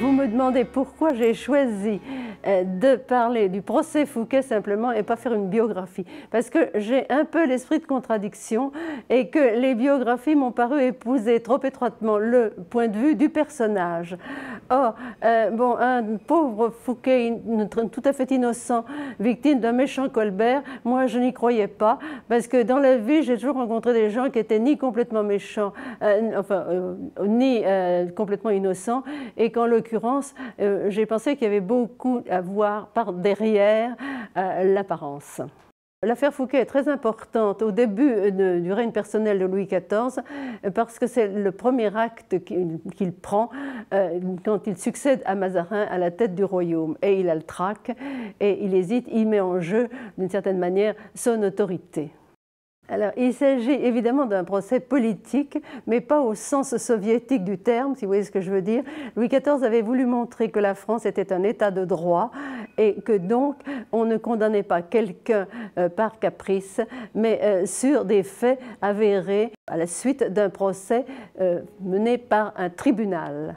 Vous me demandez pourquoi j'ai choisi euh, de parler du procès Fouquet simplement et pas faire une biographie. Parce que j'ai un peu l'esprit de contradiction et que les biographies m'ont paru épouser trop étroitement le point de vue du personnage. Or, euh, bon, un pauvre Fouquet tout à fait innocent, victime d'un méchant Colbert, moi je n'y croyais pas parce que dans la vie j'ai toujours rencontré des gens qui étaient ni complètement méchants, euh, enfin, ni complètement innocents et quand le l'occurrence, euh, j'ai pensé qu'il y avait beaucoup à voir par derrière euh, l'apparence. L'affaire Fouquet est très importante au début euh, du règne personnel de Louis XIV parce que c'est le premier acte qu'il prend quand il succède à Mazarin à la tête du royaume. Et il a le trac et il hésite, il met en jeu d'une certaine manière son autorité alors, il s'agit évidemment d'un procès politique, mais pas au sens soviétique du terme, si vous voyez ce que je veux dire. Louis XIV avait voulu montrer que la France était un État de droit et que donc on ne condamnait pas quelqu'un euh, par caprice, mais euh, sur des faits avérés à la suite d'un procès euh, mené par un tribunal.